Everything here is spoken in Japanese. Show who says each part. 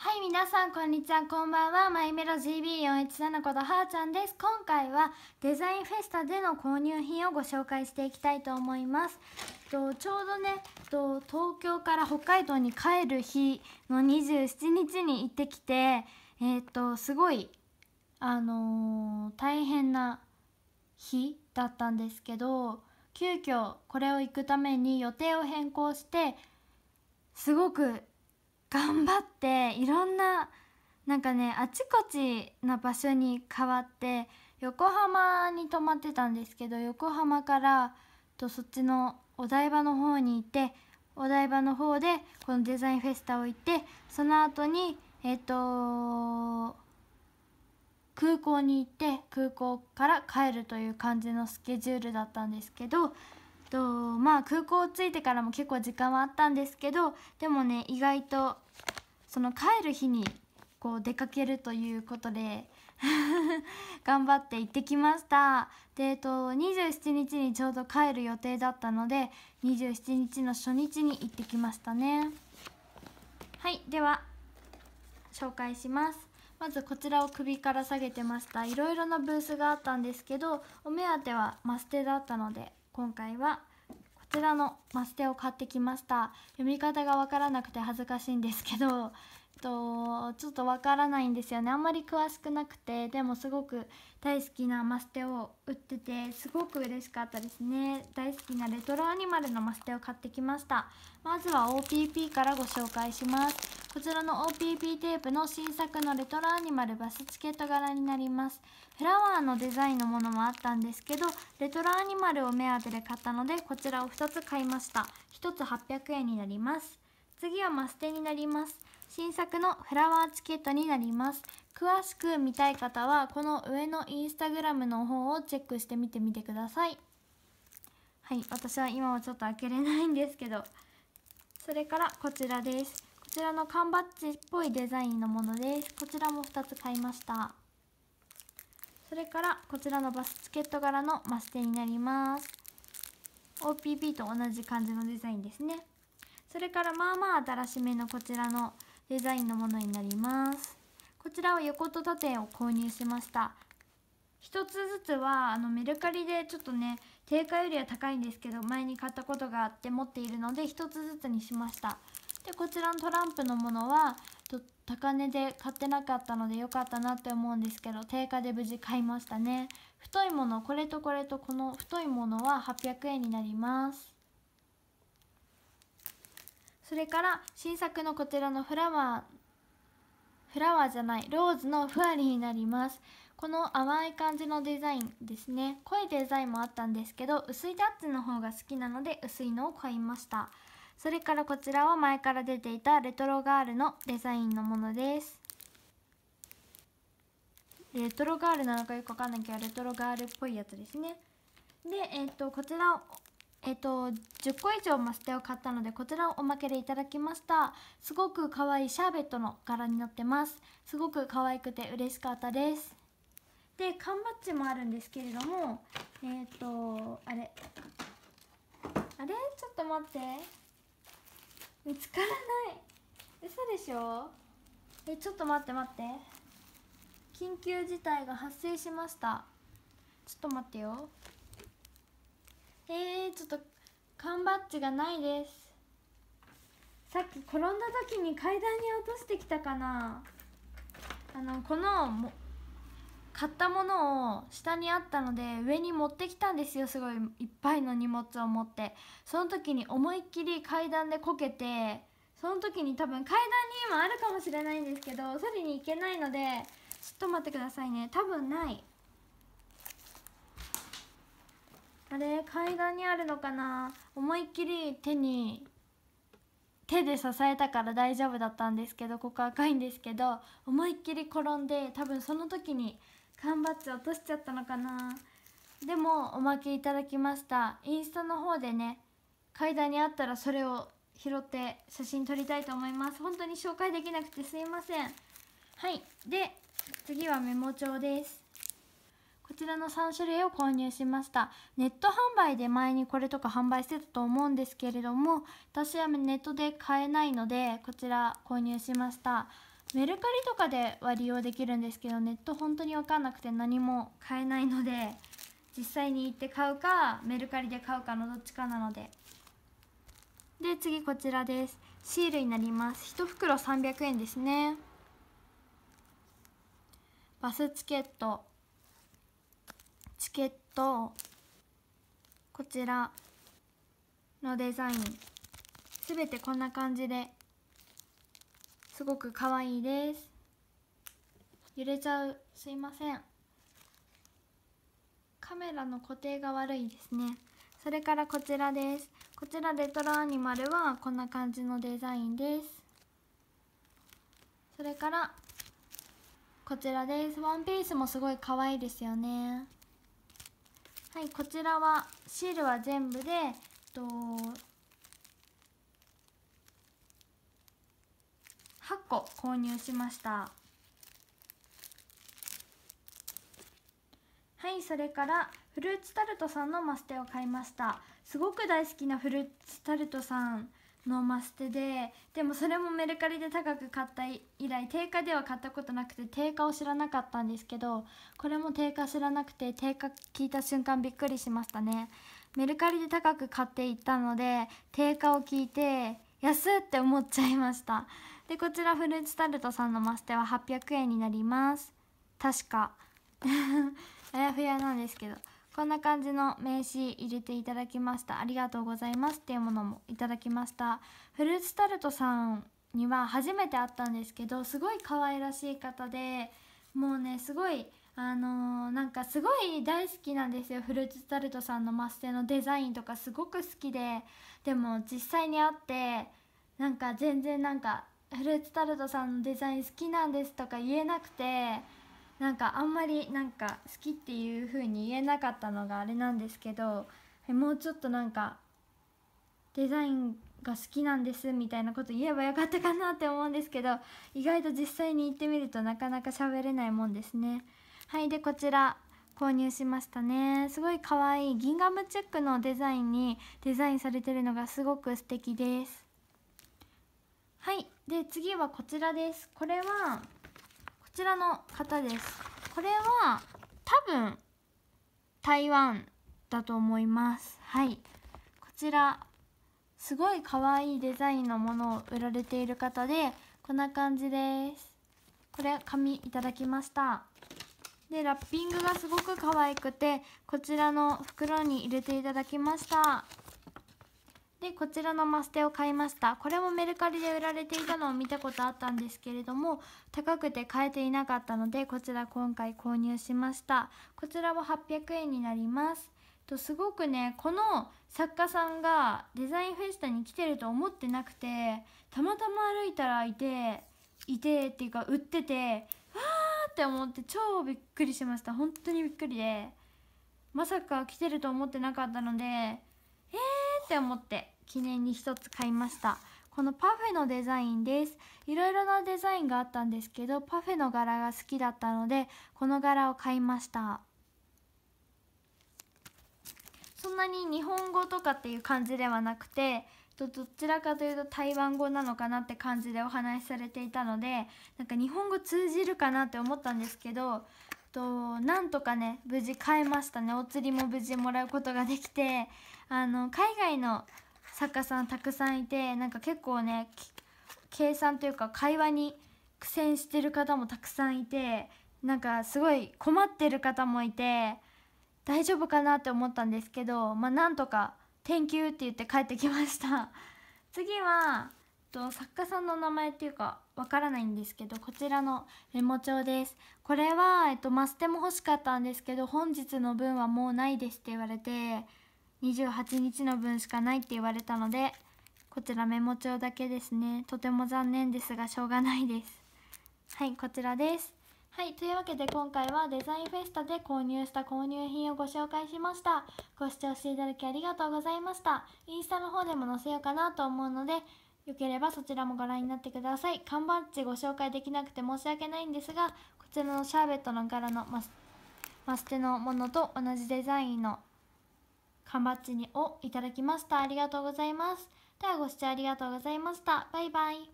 Speaker 1: はい皆さんこんにちはこんばんはマイメロ GB417 ことはーちゃんです今回はデザインフェスタでの購入品をご紹介していきたいと思いますとちょうどねと東京から北海道に帰る日の27日に行ってきてえっ、とすごいあのー、大変な日だったんですけど急遽これを行くために予定を変更してすごく頑張っていろんななんかねあちこちな場所に変わって横浜に泊まってたんですけど横浜からとそっちのお台場の方に行ってお台場の方でこのデザインフェスタを行ってその後にえっ、ー、と空港に行って空港から帰るという感じのスケジュールだったんですけどとまあ空港着いてからも結構時間はあったんですけどでもね意外とその帰る日にこう出かけるということで 頑張って行ってきましたで、えっと、27日にちょうど帰る予定だったので27日の初日に行ってきましたねはいでは紹介しますまずこちらを首から下げてましたいろいろなブースがあったんですけどお目当てはマステだったので今回はこちらのマステを買ってきました読み方がわからなくて恥ずかしいんですけどとちょっとわからないんですよねあんまり詳しくなくてでもすごく大好きなマステを売っててすごく嬉しかったですね大好きなレトロアニマルのマステを買ってきましたまずは OPP からご紹介しますこちらの OPP テープの新作のレトロアニマルバスチケット柄になりますフラワーのデザインのものもあったんですけどレトロアニマルを目当てで買ったのでこちらを2つ買いました1つ800円になります次はマステになります新作のフラワーチケットになります詳しく見たい方はこの上のインスタグラムの方をチェックしてみてみてくださいはい私は今はちょっと開けれないんですけどそれからこちらですこちらの缶バッジっぽいデザインのものですこちらも2つ買いましたそれからこちらのバスチケット柄のマステになります OPP と同じ感じのデザインですねそれからまあまあ新しめのこちらのデザインのものになりますこちらは横と縦を購入しました1つずつはあのメルカリでちょっとね定価よりは高いんですけど前に買ったことがあって持っているので1つずつにしましたでこちらのトランプのものは高値で買ってなかったので良かったなって思うんですけど定価で無事買いましたね太いものこれとこれとこの太いものは800円になりますそれから新作のこちらのフラワーフラワーじゃないローズのふわりになりますこの淡い感じのデザインですね濃いデザインもあったんですけど薄いタッチの方が好きなので薄いのを買いましたそれからこちらは前から出ていたレトロガールのデザインのものですレトロガールなのかよくわかんないけどレトロガールっぽいやつですねでえっ、ー、とこちらえっと、10個以上マステを買ったのでこちらをおまけでいただきましたすごく可愛いシャーベットの柄になってますすごく可愛くて嬉しかったですで缶バッジもあるんですけれどもえっ、とあれあれちょっと待って見つからない嘘でしょえちょっと待って待って緊急事態が発生しましたちょっと待ってよえー、ちょっと缶バッジがないですさっき転んだ時に階段に落としてきたかなあのこのも買ったものを下にあったので上に持ってきたんですよすごいいっぱいの荷物を持ってその時に思いっきり階段でこけてその時に多分階段に今あるかもしれないんですけどそれに行けないのでちょっと待ってくださいね多分ないあれ階段にあるのかな思いっきり手に手で支えたから大丈夫だったんですけどここ赤いんですけど思いっきり転んで多分その時に缶バッジ落としちゃったのかなでもおまけいただきましたインスタの方でね階段にあったらそれを拾って写真撮りたいと思います本当に紹介できなくてすいませんはいで次はメモ帳ですこちらの3種類を購入しましたネット販売で前にこれとか販売してたと思うんですけれども私はネットで買えないのでこちら購入しましたメルカリとかでは利用できるんですけどネット本当に分かんなくて何も買えないので実際に行って買うかメルカリで買うかのどっちかなのでで次こちらですシールになります1袋300円ですねバスチケットケットこちらのデザインすべてこんな感じですごく可愛いです揺れちゃうすいませんカメラの固定が悪いですねそれからこちらですこちらレトロアニマルはこんな感じのデザインですそれからこちらですワンピースもすごい可愛いですよねはいこちらはシールは全部でえっと8個購入しましたはいそれからフルーツタルトさんのマステを買いましたすごく大好きなフルーツタルトさんのマステででもそれもメルカリで高く買った以来定価では買ったことなくて定価を知らなかったんですけどこれも定価知らなくて定価聞いた瞬間びっくりしましたねメルカリで高く買っていったので定価を聞いて安って思っちゃいましたでこちらフルーツタルトさんのマステは800円になります確か あやふやなんですけどこんな感じの名刺入れていただきましたありがとうございますっていうものもいただきましたフルーツタルトさんには初めて会ったんですけどすごい可愛らしい方でもうねすごいあのー、なんかすごい大好きなんですよフルーツタルトさんのマステのデザインとかすごく好きででも実際に会ってなんか全然なんかフルーツタルトさんのデザイン好きなんですとか言えなくてなんかあんまりなんか好きっていう風に言えなかったのがあれなんですけどもうちょっとなんかデザインが好きなんですみたいなこと言えばよかったかなって思うんですけど意外と実際に行ってみるとなかなか喋れないもんですねはいでこちら購入しましたねすごい可愛いギンガムチェックのデザインにデザインされてるのがすごく素敵ですはいで次はこちらですこれはちらの方ですこれは多分台湾だと思いますはいこちらすごい可愛いデザインのものを売られている方でこんな感じですこれ紙いただきましたでラッピングがすごく可愛くてこちらの袋に入れていただきましたでこちらのマステを買いましたこれもメルカリで売られていたのを見たことあったんですけれども高くて買えていなかったのでこちら今回購入しましたこちらは800円になりますとすごくねこの作家さんがデザインフェスタに来てると思ってなくてたまたま歩いたらいていてっていうか売っててわーって思って超びっくりしました本当にびっくりでまさか来てると思ってなかったのでえーって思って記念に1つ買いましたこのパフェのデザインですいろいろなデザインがあったんですけどパフェの柄が好きだったのでこの柄を買いましたそんなに日本語とかっていう感じではなくてどちらかというと台湾語なのかなって感じでお話しされていたのでなんか日本語通じるかなって思ったんですけどとなんとかね無事買えましたねお釣りも無事もらうことができてあの海外の作家さんたくさんいてなんか結構ね計算というか会話に苦戦してる方もたくさんいてなんかすごい困ってる方もいて大丈夫かなって思ったんですけどまあなんとか「天球」って言って帰ってきました。次はと作家さんの名前っていうかわからないんですけどこちらのメモ帳ですこれは、えっと、マステも欲しかったんですけど本日の分はもうないですって言われて28日の分しかないって言われたのでこちらメモ帳だけですねとても残念ですがしょうがないですはいこちらですはい、というわけで今回はデザインフェスタで購入した購入品をご紹介しました。ご視聴していただきありがとうございました。インスタの方でも載せようかなと思うので、よければそちらもご覧になってください缶バッジご紹介できなくて申し訳ないんですがこちらのシャーベットの柄のマスマステのものと同じデザインの缶バッジをいただきましたありがとうございますではご視聴ありがとうございましたバイバイ